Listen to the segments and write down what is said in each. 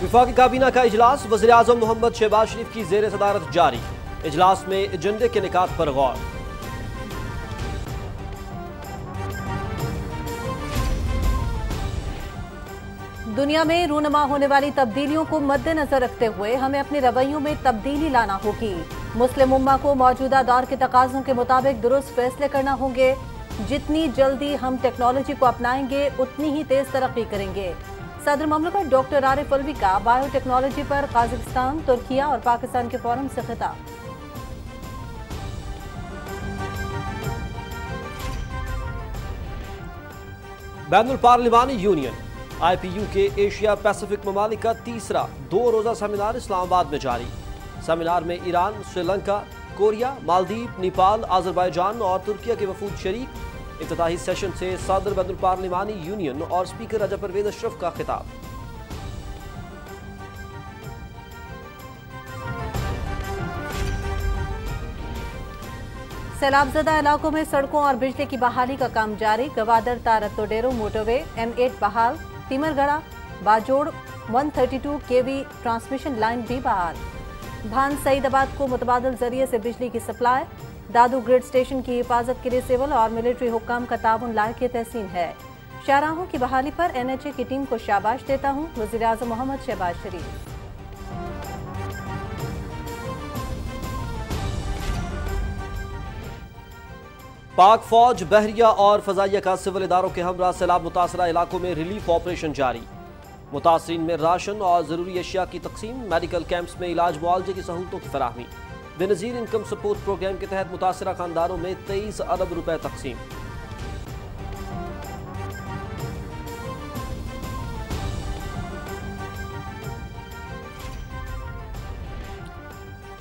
विफाक काबीना का इजलास वजी अजम मोहम्मद शहबाज शरीफ की जेर सदारत जारी इजलास में एजेंडे के निकात पर गौर दुनिया में रूनमा होने वाली तब्दीलियों को मद्देनजर रखते हुए हमें अपने रवैयों में तब्दीली लाना होगी मुस्लिम उम्मा को मौजूदा दौर के तकाजों के मुताबिक दुरुस्त फैसले करना होंगे जितनी जल्दी हम टेक्नोलॉजी को अपनाएंगे उतनी ही तेज तरक्की करेंगे सदर ममलकत डॉक्टर आरिफ अलवी का बायोटेक्नोलॉजी पर काजिकस्तान तुर्किया और पाकिस्तान के फोरम से खिताब बैन पार्लिमानी यूनियन आई पी यू के एशिया पैसिफिक ममालिक का तीसरा दो रोज़ा सेमिनार इस्लामाबाद में जारी सेमिनार में Iran Sri Lanka Korea Maldives Nepal Azerbaijan और तुर्किया के वफूद शरीक इफ्ताही सेशन से सदर बदल पार्लिमानी यूनियन और स्पीकर रजा परवेद अशरफ का खिताब सैलाबजदा इलाकों में सड़कों और बिजली की बहाली का काम जारी गवादर तारतो डेरो मोटरवे एम एट बहाल तिमरगढ़ा बाजोड़ 132 केवी ट्रांसमिशन लाइन भी बहाल भान सईदाबाद को मुतबादल जरिए से बिजली की सप्लाई दादू ग्रिड स्टेशन की हिफाजत के लिए सिविल और मिलिट्री हुक्म का ताउन लायक तहसीन है शाहराहों की बहाली पर एनएचए की टीम को शाबाश देता हूँ वजी अजम मोहम्मद शहबाज शरीफ पाक फौज बहरिया और फजाइया का सिविल इदारों के हमरा सैलाब मुतासर इलाकों में रिलीफ ऑपरेशन जारी मुतासरीन में राशन और ज़रूरी अशिया की तकसीम मेडिकल कैंप्स में इलाज मुआवजे की सहूलतों की फराहमी बेनज़ीर इनकम सपोर्ट प्रोग्राम के तहत मुतासर खानदानों में तेईस अरब रुपए तकसीम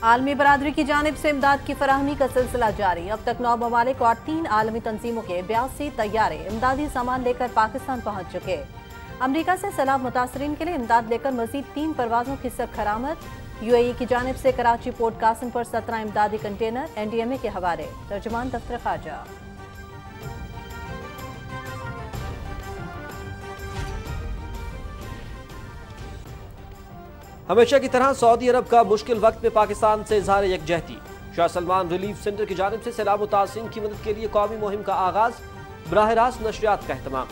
आलमी बरदरी की जानब से इमदाद की फराहमी का सिलसिला जारी अब तक नौ ममालिक और तीन आलमी तनजीमों के बयासी तैयारे इमदादी सामान लेकर पाकिस्तान पहुंच चुके अमरीका से सैलाब मुतासरी के लिए इमदाद लेकर मजीद तीन परवाजों की सख्त खरामद यूएई की जानब से कराची पोर्ट कासिम पर सत्रह इमदादी कंटेनर एनडीएमए के हवाले तर्जमान दफ्तर खाजा हमेशा की तरह सऊदी अरब का मुश्किल वक्त में पाकिस्तान से इजहार यकजहती शाह सलमान रिलीफ सेंटर की जानब से सैलाब मुतासरीन की मदद के लिए कौमी मुहिम का आगाज बरह रास्त नशरियात का अहतमाम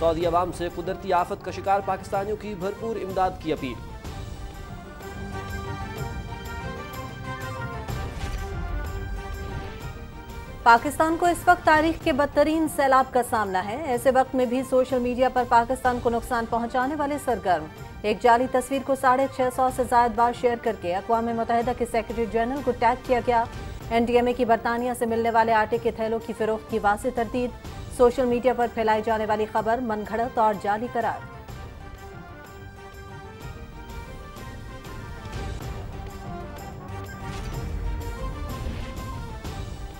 सऊदी अवाम से कुदरती आफत का शिकार पाकिस्तानियों की भरपूर इमदाद की अपील पाकिस्तान को इस वक्त तारीख के बदतरीन सैलाब का सामना है ऐसे वक्त में भी सोशल मीडिया पर पाकिस्तान को नुकसान पहुंचाने वाले सरगर्म एक जाली तस्वीर को साढ़े छह सौ से ज्यादा बार शेयर करके अकवा मुतहदा के सेक्रेटरी जनरल को टैग किया गया एनडीएमए की बरतानिया से मिलने वाले आटे के थैलों की फिरोख की वासी तरतीब सोशल मीडिया पर फैलाई जाने वाली खबर मनगढ़ंत और जाली करार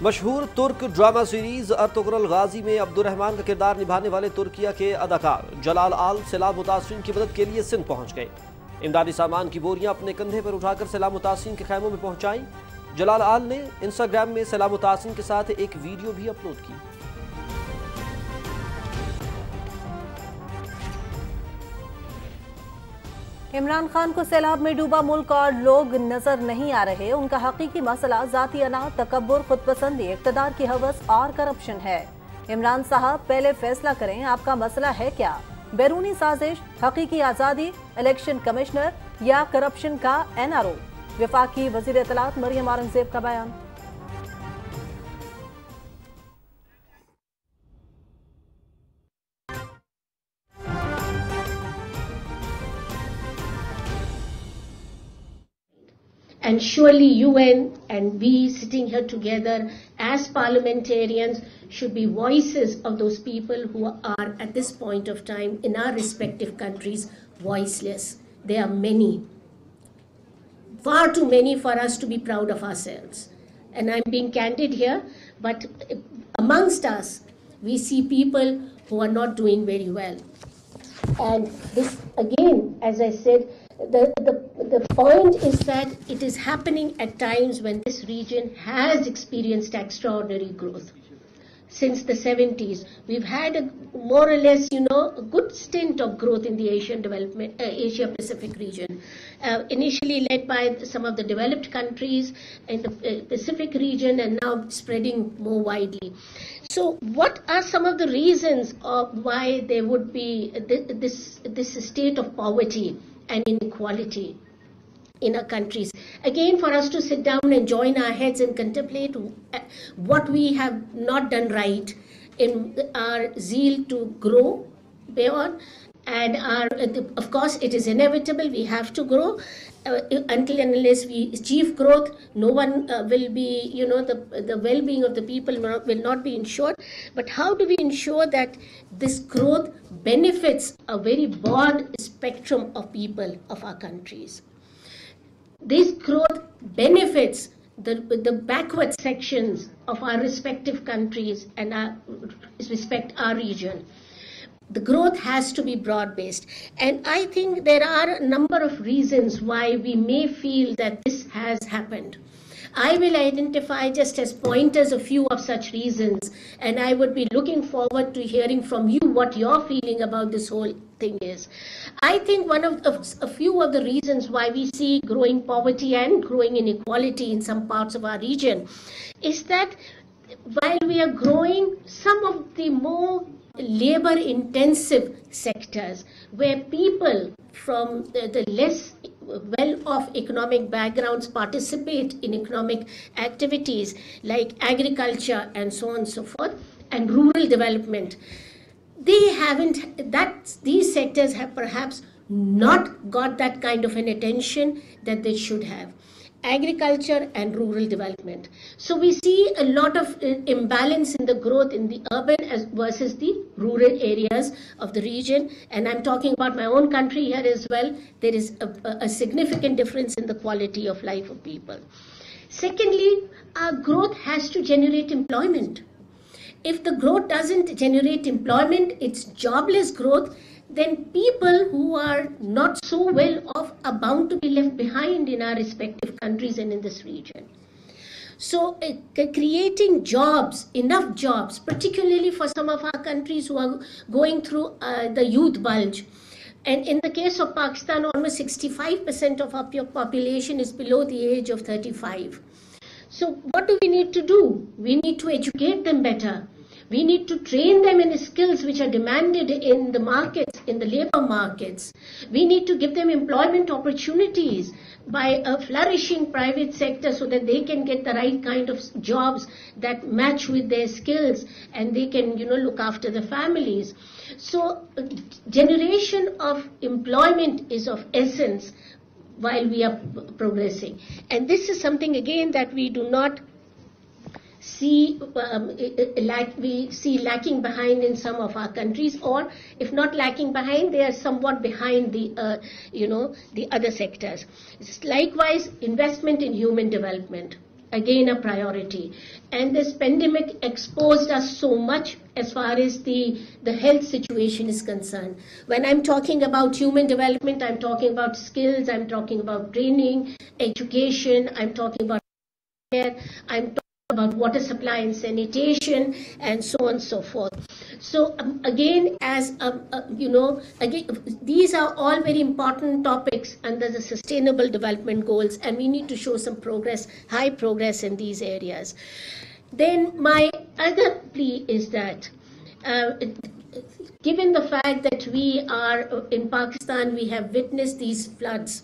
मशहूर तुर्क ड्रामा सीरीज अर्तुगरल गाजी में अब्दुलरहमान का किरदार निभाने वाले तुर्किया के अदाकार जलाल आल सैलाब मुतासरीन की मदद के लिए सिंध पहुंच गए इमदादी सामान की बोरियां अपने कंधे पर उठाकर सैलाब मुतासरीन के खैमों में पहुंचाई जलाल आल ने इंस्टाग्राम में सैलाब मुतासरीन के साथ एक वीडियो भी अपलोड की इमरान खान को सैलाब में डूबा मुल्क और लोग नजर नहीं आ रहे उनका हकीकी मसला जाती अना तकबर खुदपसंदी इकतदार की हवस और करप्शन है इमरान साहब पहले फैसला करें आपका मसला है क्या बैरूनी साजिश हकीकी आज़ादी इलेक्शन कमिश्नर या करप्शन का एन आर ओ विफाकी वजीर अतलात मरियम औरंगजेब का बयान And surely UN and we sitting here together as parliamentarians should be voices of those people who are at this point of time in our respective countries voiceless. There are many, far too many for us to be proud of ourselves. And I'm being candid here, but amongst us, we see people who are not doing very well. And this, again, as I said, the, the, the point is that it is happening at times when this region has experienced extraordinary growth. Since the 70s, we've had a, more or less, you know, a good stint of growth in the Asian development, uh, Asia Pacific region. Uh, initially led by some of the developed countries in the uh, Pacific region, and now spreading more widely. So, what are some of the reasons of why there would be this, this state of poverty? and inequality in our countries. Again, for us to sit down and join our heads and contemplate what we have not done right in our zeal to grow beyond. And our, of course, it is inevitable, we have to grow uh, until and unless we achieve growth, no one uh, will be, you know, the, the well-being of the people will not be ensured. But how do we ensure that this growth benefits a very broad spectrum of people of our countries? This growth benefits the, the backward sections of our respective countries and our respect our region the growth has to be broad based and i think there are a number of reasons why we may feel that this has happened i will identify just as pointers a few of such reasons and i would be looking forward to hearing from you what your feeling about this whole thing is i think one of the, a few of the reasons why we see growing poverty and growing inequality in some parts of our region is that while we are growing some of the more labor intensive sectors where people from the, the less well off economic backgrounds participate in economic activities like agriculture and so on and so forth and rural development they haven't that these sectors have perhaps not got that kind of an attention that they should have agriculture and rural development. So we see a lot of uh, imbalance in the growth in the urban as versus the rural areas of the region. And I'm talking about my own country here as well. There is a, a significant difference in the quality of life of people. Secondly, our growth has to generate employment. If the growth doesn't generate employment, it's jobless growth then people who are not so well off are bound to be left behind in our respective countries and in this region. So uh, creating jobs, enough jobs, particularly for some of our countries who are going through uh, the youth bulge. And in the case of Pakistan, almost 65% of our population is below the age of 35. So what do we need to do? We need to educate them better. We need to train them in skills which are demanded in the markets, in the labor markets. We need to give them employment opportunities by a flourishing private sector so that they can get the right kind of jobs that match with their skills and they can, you know, look after the families. So generation of employment is of essence while we are progressing. And this is something again that we do not see um, like we see lacking behind in some of our countries or if not lacking behind they are somewhat behind the uh, you know the other sectors likewise investment in human development again a priority and this pandemic exposed us so much as far as the the health situation is concerned when i'm talking about human development i'm talking about skills i'm talking about training education i'm talking about I'm about water supply and sanitation and so on and so forth. So um, again, as um, uh, you know, again, these are all very important topics under the Sustainable Development Goals, and we need to show some progress, high progress in these areas. Then my other plea is that uh, given the fact that we are uh, in Pakistan, we have witnessed these floods,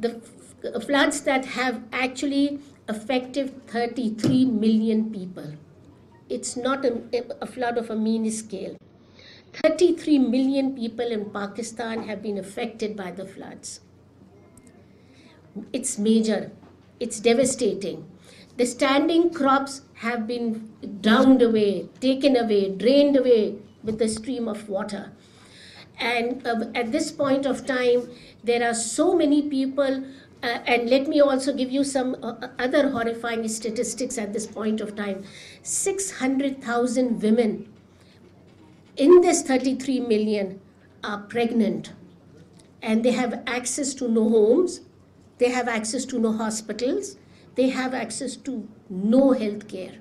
the uh, floods that have actually affected 33 million people. It's not a, a flood of a mean scale. 33 million people in Pakistan have been affected by the floods. It's major, it's devastating. The standing crops have been drowned away, taken away, drained away with the stream of water. And uh, at this point of time, there are so many people uh, and let me also give you some uh, uh other horrifying statistics at this point of time 600,000 women in this 33 million are pregnant and they have access to no homes, they have access to no hospitals, they have access to no health care.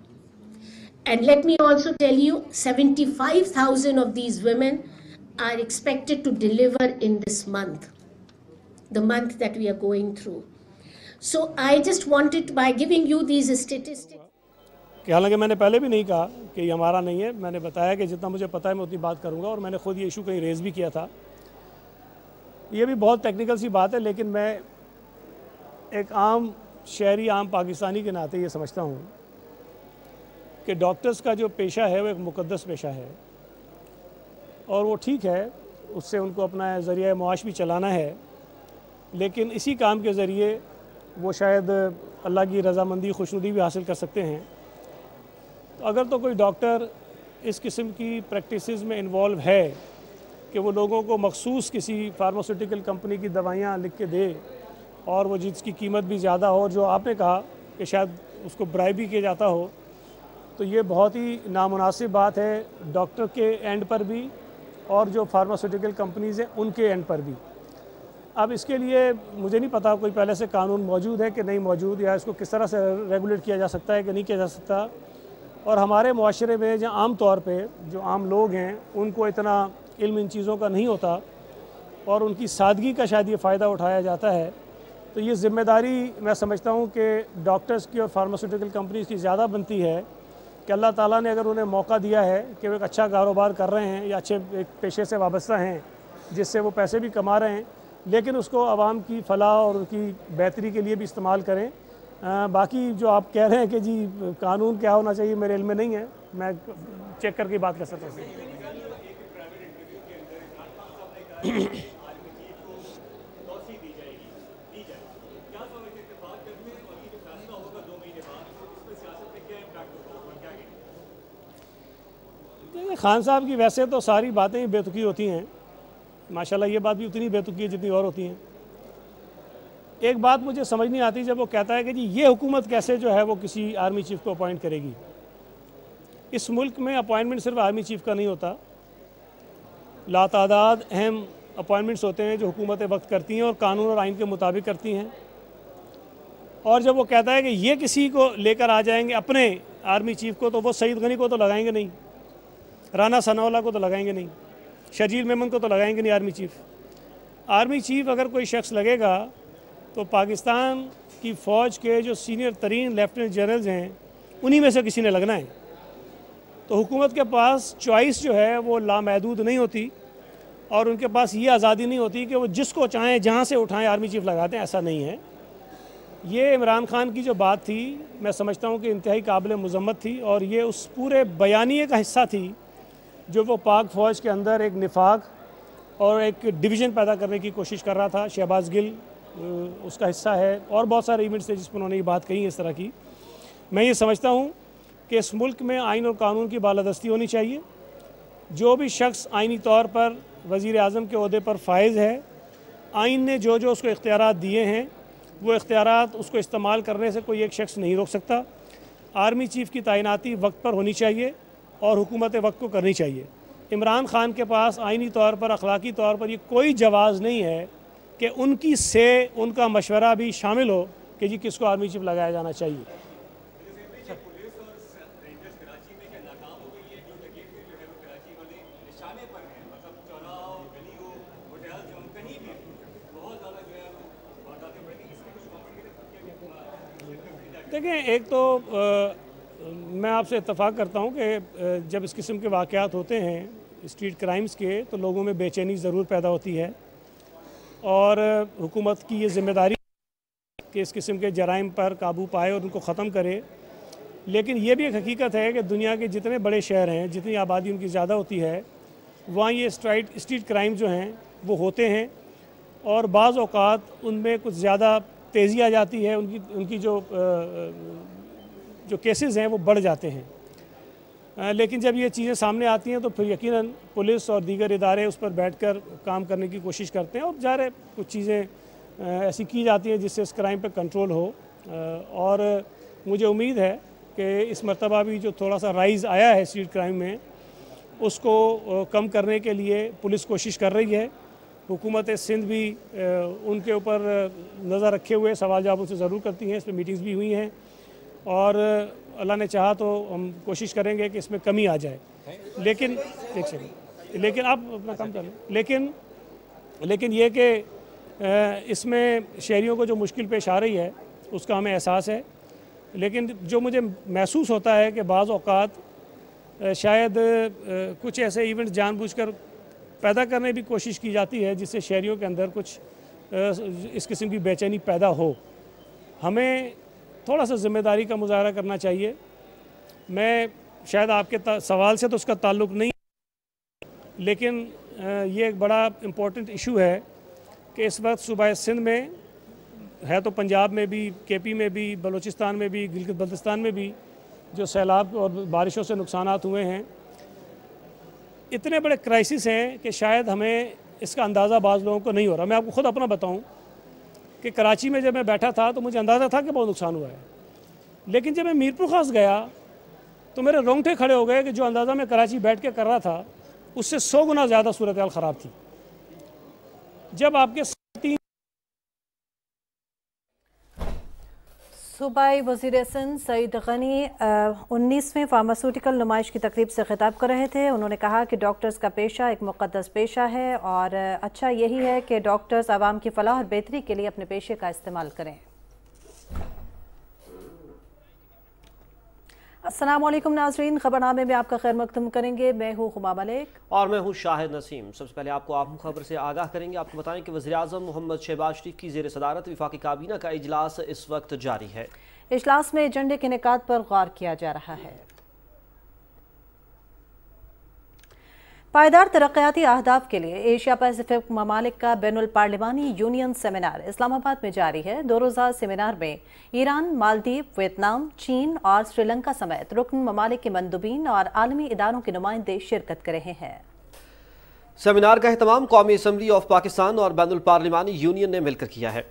And let me also tell you 75,000 of these women are expected to deliver in this month. the month that we are going through. So I just wanted by giving you these statistics. हालांकि मैंने पहले भी नहीं कहा कि ये हमारा नहीं है मैंने बताया कि जितना मुझे पता है मैं उतनी बात करूंगा और मैंने खुद ये इशू कहीं रेज़ भी किया था ये भी बहुत टेक्निकल सी बात है लेकिन मैं एक आम शहरी आम पाकिस्तानी के नाते ये समझता हूँ कि डॉक्टर्स का जो पेशा है वो एक मुकदस पेशा है और वो ठीक है उससे उनको अपना ज़रिया मुआश भी चलाना है लेकिन इसी काम के ज़रिए वो शायद अल्लाह की रजामंदी खुशनुदी भी हासिल कर सकते हैं तो अगर तो कोई डॉक्टर इस किस्म की प्रैक्टिस में इन्वॉल्व है कि वो लोगों को मखसूस किसी फार्मास्यूटिकल कंपनी की दवाइयाँ लिख के दे और वो जिसकी कीमत भी ज़्यादा हो जो आपने कहा कि शायद उसको भी किया जाता हो तो ये बहुत ही नामनासिब बात है डॉक्टर के एंड पर भी और जो फार्मास्यूटिकल कंपनीज़ हैं उनके एंड पर भी अब इसके लिए मुझे नहीं पता कोई पहले से कानून मौजूद है कि नहीं मौजूद या इसको किस तरह से रेगुलेट किया जा सकता है कि नहीं किया जा सकता और हमारे माशरे में जहाँ आम तौर पे जो आम लोग हैं उनको इतना इल्म इन चीज़ों का नहीं होता और उनकी सादगी का शायद ये फ़ायदा उठाया जाता है तो ये ज़िम्मेदारी मैं समझता हूँ कि डॉक्टर्स की और फार्मास्यूटिकल कंपनीज की ज़्यादा बनती है कि अल्लाह ताला ने अगर उन्हें मौका दिया है कि वो एक अच्छा कारोबार कर रहे हैं या अच्छे एक पेशे से वाबस्ता हैं जिससे वो पैसे भी कमा रहे हैं लेकिन उसको आवाम की फलाह और उनकी बेहतरी के लिए भी इस्तेमाल करें आ, बाकी जो आप कह रहे हैं कि जी कानून क्या होना चाहिए मेरे में नहीं है मैं चेक करके बात कर सकता हूँ तो खान साहब की वैसे तो सारी बातें बेतुकी होती हैं माशाल्लाह ये बात भी उतनी बेतुकी है जितनी और होती हैं एक बात मुझे समझ नहीं आती जब वो कहता है कि जी ये हुकूमत कैसे जो है वो किसी आर्मी चीफ़ को अपॉइंट करेगी इस मुल्क में अपॉइंटमेंट सिर्फ आर्मी चीफ़ का नहीं होता लातादाद अहम अपॉइंटमेंट्स होते हैं जो हुकूमत वक्त करती हैं और कानून और आइन के मुताबिक करती हैं और जब वो कहता है कि ये किसी को लेकर आ जाएंगे अपने आर्मी चीफ़ को तो वो सईद गनी को तो लगाएंगे नहीं राना सनावला को तो लगाएंगे नहीं शजील मेमन को तो लगाएंगे नहीं आर्मी चीफ आर्मी चीफ अगर कोई शख्स लगेगा तो पाकिस्तान की फ़ौज के जो सीनियर तरीन लेफ्टिनेंट जनरल्स हैं उन्हीं में से किसी ने लगना है तो हुकूमत के पास चॉइस जो है वो लामहदूद नहीं होती और उनके पास ये आज़ादी नहीं होती कि वो जिसको चाहें जहाँ से उठाएं आर्मी चीफ लगाते हैं ऐसा नहीं है ये इमरान खान की जो बात थी मैं समझता हूँ कि इंतहाई काबिल मजम्मत थी और ये उस पूरे बयानी का हिस्सा थी जो वो पाक फ़ौज के अंदर एक निफाक और एक डिवीज़न पैदा करने की कोशिश कर रहा था शहबाज गिल उसका हिस्सा है और बहुत सारे इवेंट्स थे जिसमें उन्होंने ये बात कही इस तरह की मैं ये समझता हूँ कि इस मुल्क में आइन और कानून की बालादस्ती होनी चाहिए जो भी शख्स आइनी तौर पर वज़ी अजम के अहदे पर फायज़ है आइन ने जो जो उसको इख्तियार दिए हैं वो इख्तियार उसको इस्तेमाल करने से कोई एक शख्स नहीं रोक सकता आर्मी चीफ़ की तैनाती वक्त पर होनी चाहिए और हुकूमत वक्त को करनी चाहिए इमरान ख़ान के पास आइनी तौर पर अखलाकी तौर पर ये कोई जवाज़ नहीं है कि उनकी से उनका मशवरा भी शामिल हो कि जी किसको आर्मी चीफ लगाया जाना चाहिए देखें एक तो मैं आपसे इतफ़ाक़ करता हूँ कि जब इस किस्म के वाक़ होते हैं स्ट्रीट क्राइम्स के तो लोगों में बेचैनी ज़रूर पैदा होती है और हुकूमत की ये जिम्मेदारी कि इस किस्म के जराइम पर काबू पाए और उनको ख़त्म करे लेकिन ये भी एक हकीकत है कि दुनिया के जितने बड़े शहर हैं जितनी आबादी उनकी ज़्यादा होती है वहाँ ये स्ट्राइट स्ट्रीट क्राइम जो हैं वो होते हैं और बाज़ अवत उनमें कुछ ज़्यादा तेज़ी आ जाती है उनकी उनकी जो आ, जो केसेस हैं वो बढ़ जाते हैं लेकिन जब ये चीज़ें सामने आती हैं तो फिर यकीनन पुलिस और दीगर इदारे उस पर बैठकर काम करने की कोशिश करते हैं और जा रहे कुछ चीज़ें ऐसी की जाती हैं जिससे इस क्राइम पर कंट्रोल हो और मुझे उम्मीद है कि इस मरतबा भी जो थोड़ा सा राइज़ आया है स्ट्रीट क्राइम में उसको कम करने के लिए पुलिस कोशिश कर रही है हुकूमत सिंध भी उनके ऊपर नज़र रखे हुए सवाल जवाब उनसे ज़रूर करती हैं इस पर मीटिंग्स भी हुई हैं और अल्लाह ने चाहा तो हम कोशिश करेंगे कि इसमें कमी आ जाए लेकिन एक सकें लेकिन आप अपना काम कर लें लेकिन लेकिन ये कि इसमें शहरीों को जो मुश्किल पेश आ रही है उसका हमें एहसास है लेकिन जो मुझे महसूस होता है कि बाज़ अवत शायद कुछ ऐसे इवेंट्स जानबूझकर पैदा करने की कोशिश की जाती है जिससे शहरीों के अंदर कुछ इस किस्म की बेचैनी पैदा हो हमें थोड़ा सा जिम्मेदारी का मुजाहरा करना चाहिए मैं शायद आपके सवाल से तो उसका ताल्लुक नहीं लेकिन ये एक बड़ा इम्पोर्टेंट इशू है कि इस वक्त सूबह सिंध में है तो पंजाब में भी केपी में भी बलूचिस्तान में भी गिलगित बल्तिस्तान में भी जो सैलाब और बारिशों से नुकसान हुए हैं इतने बड़े क्राइसिस हैं कि शायद हमें इसका अंदाज़ा बाज़ लोगों को नहीं हो रहा मैं आपको ख़ुद अपना बताऊं कि कराची में जब मैं बैठा था तो मुझे अंदाज़ा था कि बहुत नुकसान हुआ है लेकिन जब मैं मीरपुर खास गया तो मेरे रोंगटे खड़े हो गए कि जो अंदाज़ा मैं कराची बैठ के कर रहा था उससे सौ गुना ज़्यादा सूरत हाल ख़राब थी जब आपके सूबाई वजीर असन सईद गनी उन्नीसवें फार्मास्यूटिकल नुमाइश की तकरीब से ख़िताब कर रहे थे उन्होंने कहा कि डॉक्टर्स का पेशा एक मुकदस पेशा है और अच्छा यही है कि डॉक्टर्स आवाम की फलाह और बेहतरी के लिए अपने पेशे का इस्तेमाल करें असलम नाजरीन खबरनामे में आपका खैर मकदम करेंगे मैं हूँ हुमा मलिक और मैं हूँ शाहिद नसीम सबसे पहले आपको आम खबर से आगाह करेंगे आपको बताएं कि वजी अजम मोहम्मद शहबाज शरीफ की जेर सदारत विफाक काबीना का अजलास इस वक्त जारी है अजलास में एजेंडे के निकात पर गौर किया जा रहा है पायदार तरक्याती अहदाफ के लिए एशिया पैसिफिक ममालिक का बैन पार्लिमानी यूनियन सेमिनार इस्लामाबाद में जारी है दो रोज़ा सेमिनार में ईरान मालदीव वियतनाम चीन और श्रीलंका समेत रुकन ममालिक के मंदुबीन और आलमी इदारों के नुमाइंदे शिरकत कर रहे हैं सेमिनार का अहतमाम कौमी असम्बली ऑफ पाकिस्तान और बैन पार्लिमानी यूनियन ने मिलकर किया है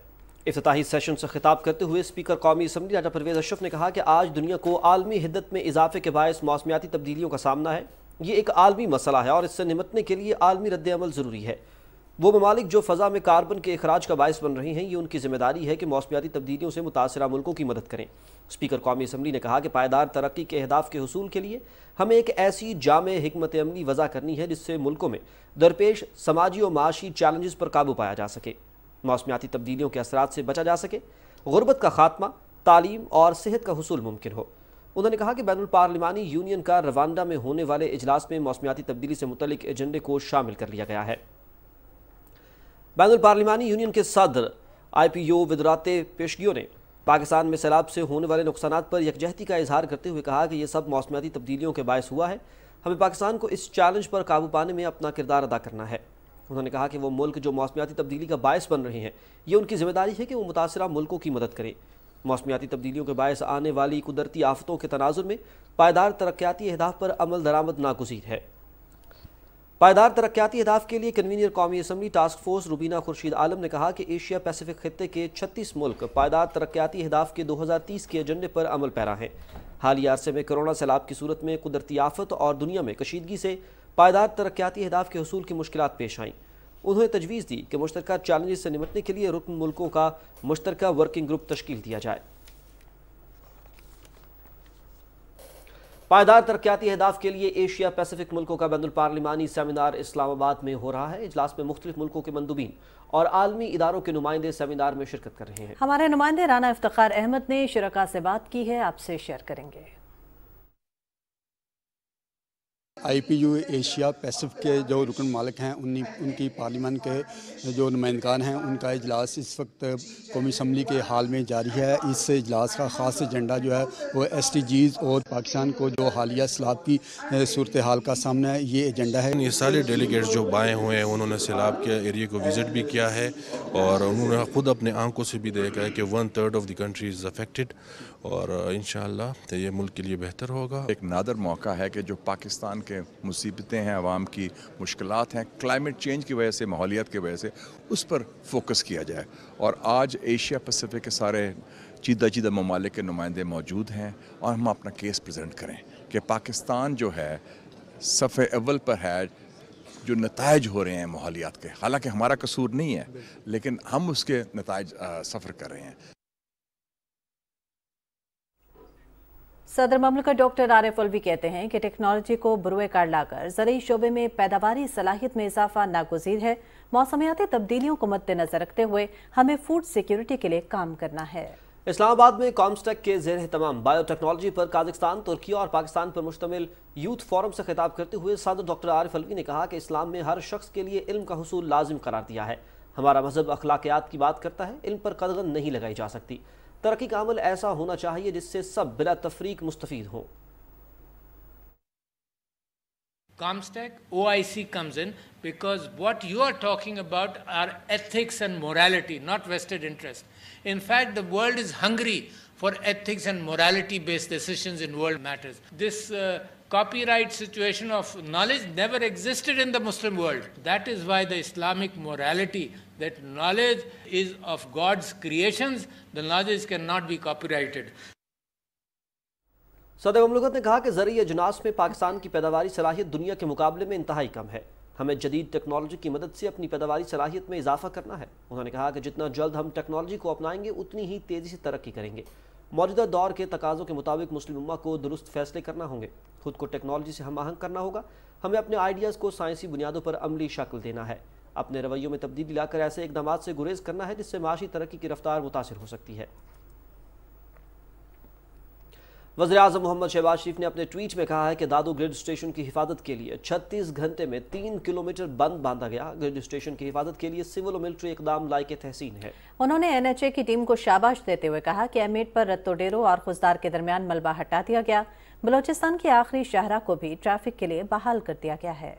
इफ्ताही सेशन से खिताब करते हुए स्पीकर कौमी असम्बली राजा परवेज अशरफ ने कहा कि आज दुनिया को आलमी हिद्दत में इजाफे के बायस मौसमियाती तब्दीलियों का सामना है ये एक आलमी मसला है और इससे निमटने के लिए आलमी रद्दमल ज़रूरी है वो ममालिक जो फ़ा में कार्बन के अखराज का बायस बन रही हैं ये उनकी जिम्मेदारी है कि मौसमियाती तब्दीलियों से मुतासर मुल्कों की मदद करें स्पीकर कौमी असम्बली ने कहा कि पायदार तरक्की के अहदाफ के हसूल के लिए हमें एक ऐसी जाम हमत अमली वज़ा करनी है जिससे मुल्कों में दरपेश समाजी और माशी चैलेंज पर काबू पाया जा सके मौसमियाती तब्दीलियों के असरा से बचा जा सके गुरबत का खात्मा तालीम और सेहत का हसूल मुमकिन हो उन्होंने कहा कि बैन पार्लिमानी यूनियन का रवांडा में होने वाले इजलास में मौसमियाती तब्दीली से मुतलिक एजेंडे को शामिल कर लिया गया है बैन पार्लिमानी यूनियन के सदर आई पी ओ विदराते पेशगियों ने पाकिस्तान में सैलाब से होने वाले नुकसान पर यकजहती का इजहार करते हुए कहा कि यह सब मौसमियाती तब्दीलियों के बायस हुआ है हमें पाकिस्तान को इस चैलेंज पर काबू पाने में अपना किरदार अदा करना है उन्होंने कहा कि वो मुल्क जो मौसमियाती तब्दीली का बायस बन रहे हैं ये उनकी जिम्मेदारी है कि वो मुतासर मुल्कों की मदद करें मौसमियाती तब्दीलियों के बायस आने वाली कुदरती आफतों के तनाजुर में पायदार तरक्याती अहदाफ पर अमल दरामद नागजीर है पायदार तरक्याती अहदाफ के लिए कन्वीनियर कौमी assembly task force Rubina Khurshid Alam ने कहा कि एशिया पैसिफिक खत्े के छत्तीस मुल्क पायदार तरक्याती अहदाफ के दो हज़ार तीस के एजेंडे पर अमल पैरा हैं हालिया अरसे में कोरोना सैलाब की सूरत में कुदरती आफत और दुनिया में कशीदगी से पायदार तरक्याती अहदाफ के हसूल की मुश्किल पेश आईं उन्होंने तजवीज़ दी कि मुश्तर चैलेंज से निपटने के लिए रुकन मुल्कों का मुश्तर वर्किंग ग्रुप तश्ील दिया जाए पायदार तरक्याती अहदाफ के लिए एशिया पैसिफिक मुल्कों का बैन पार्लिमानी सेमिनार इस्लामाबाद में हो रहा है इजलास में मुख्तलिफ मुल्कों के मंदूबीन और आलमी इदारों के नुमाइंदे सेमिनार में शिरकत कर रहे हैं हमारे नुमाइंदे राना इफ्तार अहमद ने शुरा से बात की है आपसे शेयर करेंगे आईपीयू एशिया पैसिफिक के जो रुकन मालिक हैं उन्हीं उनकी पार्लियामान के जो नुमाइंदान हैं उनका इजलास इस वक्त कौमी असम्बली के हाल में जारी है इस इजलास का ख़ास एजेंडा जो है वो एस टी जीज़ और पाकिस्तान को जो हालिया सैलाब की सूरत हाल का सामना है ये एजेंडा है ये सारे डेलीगेट्स जो बाएँ हुए हैं उन्होंने सैलाब के एरिए को विज़िट भी किया है और उन्होंने खुद अपने आंखों से भी देखा है कि one third of the country is affected और इन तो ये मुल्क के लिए बेहतर होगा एक नादर मौका है कि जो पाकिस्तान के मुसीबतें हैं आवाम की मुश्किल हैं क्लाइमेट चेंज की वजह से माहौलियात की वजह से उस पर फोकस किया जाए और आज एशिया पसिफिक के सारे चीदा चीदा ममालिक के नुमाइंदे मौजूद हैं और हम अपना केस प्रजेंट करें कि पाकिस्तान जो है सफ़े अव्वल पर है जो नतज हो रहे हैं माहौलियात के हालांकि हमारा कसूर नहीं है लेकिन हम उसके नतज सफ़र कर रहे हैं सदर ममलिक डॉक्टर आर एफ अलवी कहते हैं कि टेक्नोलॉजी को बुरुए कार लाकर जरिए शोबे में पैदावारी सलाहियत में इजाफा नागजीर है मौसमियाती तब्दीलियों को मद्देनजर रखते हुए हमें फूड सिक्योरिटी के लिए काम करना है इस्लामाबाद में कॉमस्टेक के जेर तमाम बायोटेक्नोलॉजी पर काजिस्तान तुर्की और पाकिस्तान पर मुश्तमिल यूथ फोरम से खिताब करते हुए सदर डॉक्टर आरिफ अलवी ने कहा कि इस्लाम में हर शख्स के लिए इल्म का हसूल लाजिम करार दिया है हमारा मजहब अखलाकियात की बात करता है इल्म पर कदगन नहीं लगाई जा सकती तरक्की का अमल ऐसा होना चाहिए जिससे सब बिला तफरीक मुस्तफ़ हों Comstack, OIC comes in because what you are talking about are ethics and morality, not vested interest. In fact, the world is hungry for ethics and morality based decisions in world matters. This uh, copyright situation of knowledge never existed in the Muslim world. That is why the Islamic morality that knowledge is of God's creations, the knowledge cannot be copyrighted. सदैव अमलगत ने कहा कि जरिए अजनास में पाकिस्तान की पैदावारी सलाहियत दुनिया के मुकाबले में इंतहाई कम है हमें जदीद टेक्नोलॉजी की मदद से अपनी पैदावारी सलाहियत में इजाफा करना है उन्होंने कहा कि जितना जल्द हम टेक्नोलॉजी को अपनाएंगे उतनी ही तेज़ी से तरक्की करेंगे मौजूदा दौर के तकाज़ों के मुताबिक मुस्लिम उम्मा को दुरुस्त फैसले करना होंगे खुद को टेक्नोलॉजी से हम आहंग करना होगा हमें अपने आइडियाज़ को साइंसी बुनियादों पर अमली शक्ल देना है अपने रवैयों में तब्दीली लाकर ऐसे इकदाम से गुरेज करना है जिससे माशी तरक्की की रफ्तार मुतासर हो सकती है वजी अजम मोहम्मद शहबाज शरीफ ने अपने ट्वीट में कहा है कि दादू ग्रिड स्टेशन की हिफाजत के लिए 36 घंटे में तीन किलोमीटर बंद बांधा गया ग्रिड स्टेशन की हिफाजत के लिए सिविल और मिलिट्री इकदाम लायक तहसीन है उन्होंने एनएचए की टीम को शाबाश देते हुए कहा कि अमेट पर रत्तोडेरो और खुजदार के दरमियान मलबा हटा दिया गया बलोचिस्तान की आखिरी शाहरा को भी ट्रैफिक के लिए बहाल कर दिया गया है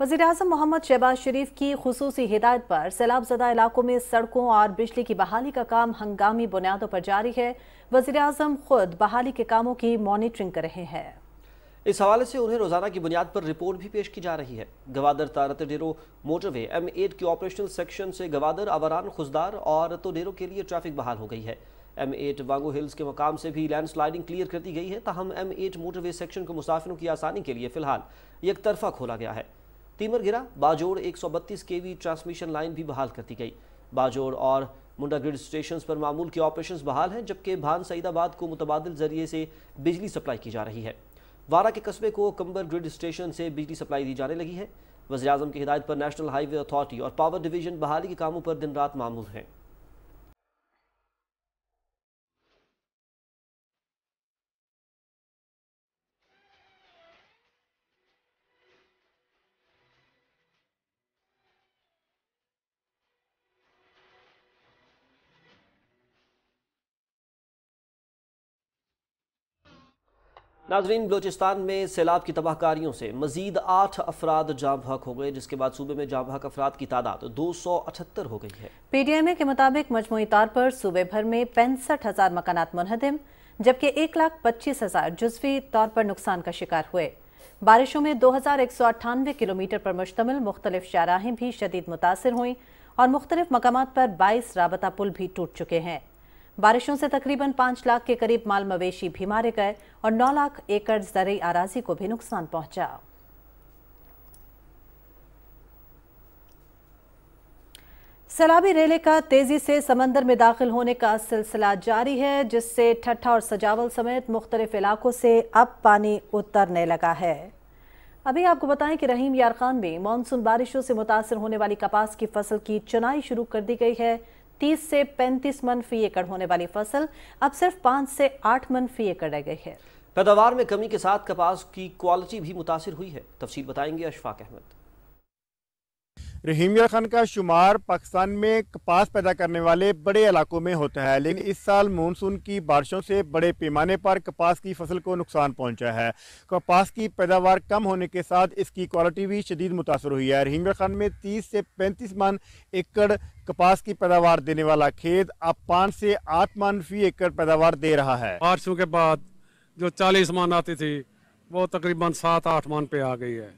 वजी अजम मोहम्मद शहबाज शरीफ की खसूस हिदायत पर सैलाब जदा इलाकों में सड़कों और बिजली की बहाली का काम हंगामी बुनियादों पर जारी है वजी अजम खुद बहाली के कामों की मॉनिटरिंग कर रहे हैं इस हवाले से उन्हें रोजाना की बुनियाद पर रिपोर्ट भी पेश की जा रही है गवादर तारत डेरो मोटरवे एम एट के ऑपरेशनल सेक्शन से गवादर अवरान खुजदार और तो डेरो के लिए ट्रैफिक बहाल हो गई है एम एट वांगो हिल्स के मकाम से भी लैंड स्लाइडिंग क्लियर कर दी गई है तहम एम एट मोटरवे सेक्शन को मुसाफिरों की आसानी के लिए फिलहाल एक तरफा खोला गया है टीमर गिरा बाजोड़ एक के केवी ट्रांसमिशन लाइन भी बहाल कर दी गई बाजोड़ और मुंडा ग्रिड स्टेशन पर मामूल के ऑपरेशन बहाल हैं जबकि भान सईदाबाद को मुतबादल जरिए से बिजली सप्लाई की जा रही है वारा के कस्बे को कंबर ग्रिड स्टेशन से बिजली सप्लाई दी जाने लगी है वजी अजम की हिदायत पर नेशनल हाईवे अथॉरिटी और पावर डिवीजन बहाली के कामों पर दिन रात मामूल हैं नाजरीन बलोचिस्तान में सैलाब की तबाहकारियों से मजीद आठ अफराद जाँ हक हो गए जिसके बाद सूबे में जाँ हक अफराद की तादाद दो सौ अठहत्तर हो गई है पी डी एम ए के मुताबिक मजमू तौर पर सूबे भर में पैंसठ हज़ार मकान मनहदम जबकि एक लाख पच्चीस हज़ार जजवी तौर पर नुकसान का शिकार हुए बारिशों में दो हज़ार एक सौ अट्ठानवे किलोमीटर पर मुश्तमिल मुख्तलिफ शाहराहें भी शदीद मुतासर हुई और मुख्तलिफ मकाम पर बाईस राबता पुल भी टूट चुके हैं बारिशों से तकरीबन पांच लाख के करीब माल मवेशी भी मारे गए और नौ लाख एकड़ जरिए आराजी को भी नुकसान पहुंचा सैलाबी रेले का तेजी से समंदर में दाखिल होने का सिलसिला जारी है जिससे ठट्ठा और सजावल समेत मुख्तलिफ इलाकों से अब पानी उतरने लगा है अभी आपको बताएं कि रहीम यार खान में मानसून बारिशों से मुतासर होने वाली कपास की फसल की चुनाई शुरू कर दी गई है 30 से 35 मन फी एकड़ होने वाली फसल अब सिर्फ 5 से 8 मन फी एकड़ रह गई है पैदावार में कमी के साथ कपास की क्वालिटी भी मुतासर हुई है तफसील बताएंगे अशफाक अहमद रहीमिया खान का शुमार पाकिस्तान में कपास पैदा करने वाले बड़े इलाकों में होता है लेकिन इस साल मानसून की बारिशों से बड़े पैमाने पर कपास की फसल को नुकसान पहुंचा है कपास की पैदावार कम होने के साथ इसकी क्वालिटी भी शदीद मुतासर हुई है रहीमिया खान में तीस से पैंतीस मान एकड़ कपास की पैदावार देने वाला खेत अब पाँच से आठ मान फी एकड़ पैदावार दे रहा है बारिशों के बाद जो चालीस मान आती थी वो तकरीबन सात आठ मान पे आ गई है